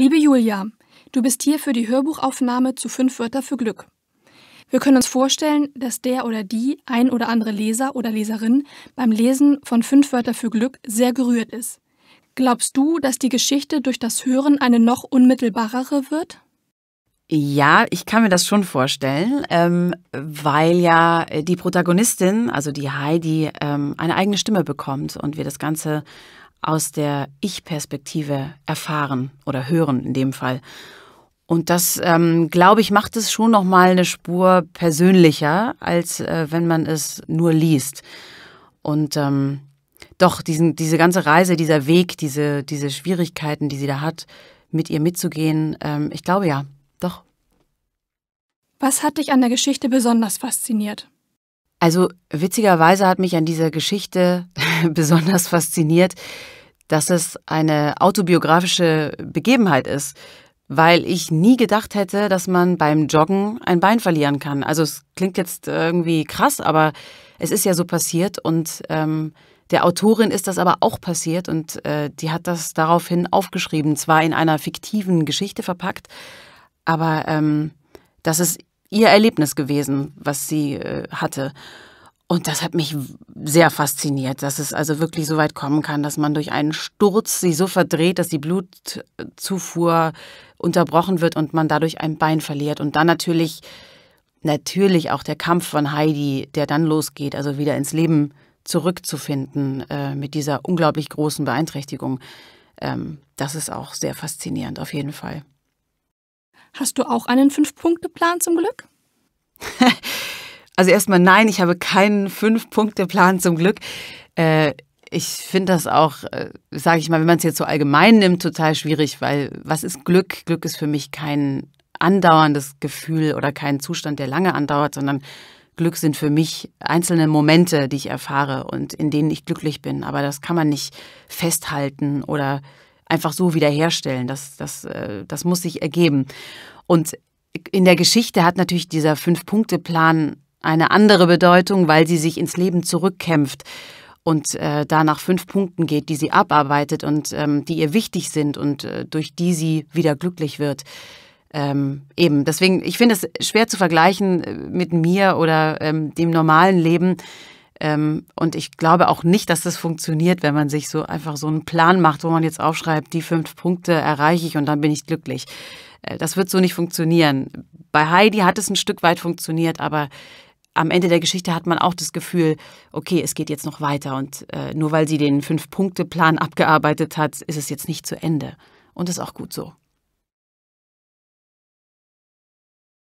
Liebe Julia, du bist hier für die Hörbuchaufnahme zu Fünf Wörter für Glück. Wir können uns vorstellen, dass der oder die ein oder andere Leser oder Leserin beim Lesen von Fünf Wörter für Glück sehr gerührt ist. Glaubst du, dass die Geschichte durch das Hören eine noch unmittelbarere wird? Ja, ich kann mir das schon vorstellen, ähm, weil ja äh, die Protagonistin, also die Heidi, ähm, eine eigene Stimme bekommt und wir das Ganze aus der Ich-Perspektive erfahren oder hören in dem Fall. Und das, ähm, glaube ich, macht es schon nochmal eine Spur persönlicher, als äh, wenn man es nur liest. Und ähm, doch, diesen, diese ganze Reise, dieser Weg, diese, diese Schwierigkeiten, die sie da hat, mit ihr mitzugehen, ähm, ich glaube ja, doch. Was hat dich an der Geschichte besonders fasziniert? Also witzigerweise hat mich an dieser Geschichte besonders fasziniert, dass es eine autobiografische Begebenheit ist, weil ich nie gedacht hätte, dass man beim Joggen ein Bein verlieren kann. Also es klingt jetzt äh, irgendwie krass, aber es ist ja so passiert und ähm, der Autorin ist das aber auch passiert und äh, die hat das daraufhin aufgeschrieben, zwar in einer fiktiven Geschichte verpackt, aber ähm, das ist ihr Erlebnis gewesen, was sie äh, hatte. Und das hat mich sehr fasziniert, dass es also wirklich so weit kommen kann, dass man durch einen Sturz sie so verdreht, dass die Blutzufuhr unterbrochen wird und man dadurch ein Bein verliert. Und dann natürlich, natürlich auch der Kampf von Heidi, der dann losgeht, also wieder ins Leben zurückzufinden äh, mit dieser unglaublich großen Beeinträchtigung. Ähm, das ist auch sehr faszinierend, auf jeden Fall. Hast du auch einen Fünf-Punkte-Plan zum Glück? Also erstmal nein, ich habe keinen Fünf-Punkte-Plan zum Glück. Äh, ich finde das auch, äh, sage ich mal, wenn man es jetzt so allgemein nimmt, total schwierig, weil was ist Glück? Glück ist für mich kein andauerndes Gefühl oder kein Zustand, der lange andauert, sondern Glück sind für mich einzelne Momente, die ich erfahre und in denen ich glücklich bin. Aber das kann man nicht festhalten oder einfach so wiederherstellen. Das, das, äh, das muss sich ergeben. Und in der Geschichte hat natürlich dieser Fünf-Punkte-Plan eine andere Bedeutung, weil sie sich ins Leben zurückkämpft und äh, da nach fünf Punkten geht, die sie abarbeitet und ähm, die ihr wichtig sind und äh, durch die sie wieder glücklich wird. Ähm, eben, deswegen, ich finde es schwer zu vergleichen äh, mit mir oder ähm, dem normalen Leben. Ähm, und ich glaube auch nicht, dass das funktioniert, wenn man sich so einfach so einen Plan macht, wo man jetzt aufschreibt, die fünf Punkte erreiche ich und dann bin ich glücklich. Äh, das wird so nicht funktionieren. Bei Heidi hat es ein Stück weit funktioniert, aber am Ende der Geschichte hat man auch das Gefühl, okay, es geht jetzt noch weiter und äh, nur weil sie den Fünf-Punkte-Plan abgearbeitet hat, ist es jetzt nicht zu Ende. Und ist auch gut so.